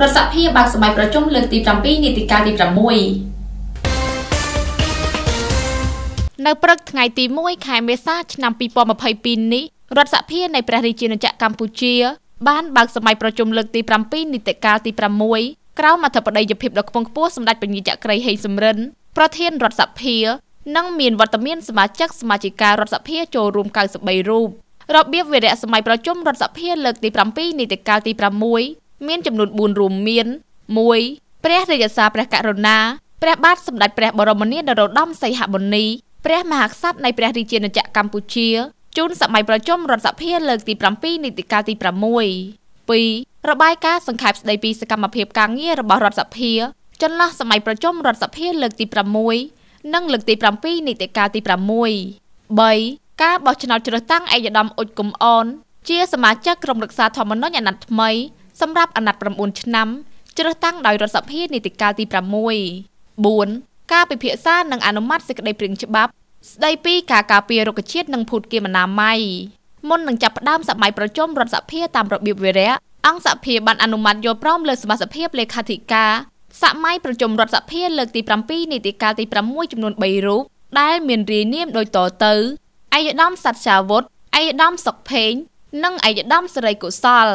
រដ្ឋសភាបើកសម័យប្រជុំលើកទី7នីតិកាលទី6នៅព្រឹកថ្ងៃទី1ខែមេសាឆ្នាំ2022នេះរដ្ឋសភានៃព្រះរាជាណាចក្រកម្ពុជាបានបើកសម័យប្រជុំលើកទី7នីតិកាលទី6ក្រោមអធិបតីភាពដ៏ខ្ពង់ខ្ពស់សម្ដេចពញាចក្រីហេងសំរិនប្រធានរដ្ឋសភានិងមានវត្តមានសមាជិកសមាជិការដ្ឋសភាចូលរួម93រូបរបៀបវេរៈសម័យប្រជុំរដ្ឋសភាលើកទី7នីតិកាលទី6មានចំនួន4រួមមាន1ព្រះរាជសារព្រះករុណាព្រះបាទសម្ដេចព្រះបរមនាថនរោត្តមសីហមុនីព្រះមហាក្សត្រនៃព្រះរាជាណាចក្រកម្ពុជាជូនសម័យប្រជុំរដ្ឋសភាលើកទី7នីតិកាលទី6 2របាយការណ៍សង្ខេបស្ដីពីសកម្មភាពការងាររបស់រដ្ឋសភា ចន្លោះសម័យប្រជុំរដ្ឋសភាលើកទី6និង លើកទី7នីតិកាលទី6 3ការបោះឆ្នោតជ្រើសតាំងឯកឧត្តមអ៊ុចកុំអនជាសមាជិកក្រុមរក្សាធម្មនុញ្ញអាណត្តិថ្មីសម្រាប់អាណត្តិ9ឆ្នាំជ្រើសតាំងដោយរដ្ឋសភានីតិកាលទី6 4ការពិភាក្សានិងអនុម័តសេចក្តីព្រាងច្បាប់ស្តីពីការការពាររុក្ខជាតិនិងភូតគាមអនាម័យមុននឹងចាប់ផ្ដើមសម័យប្រជុំរដ្ឋសភាតាមរបៀបវេរៈអង្គសភាបានអនុម័តយល់ព្រមលើសមាជិកភាពលេខាធិការសម័យប្រជុំរដ្ឋសភាលើកទី7នីតិកាលទី6ចំនួន3រូបដែលមានរាយនាមដូចតទៅឯកឧត្តមសັດសាវុធឯកឧត្តមសុកភេងនិងឯកឧត្តមសេរីកុសល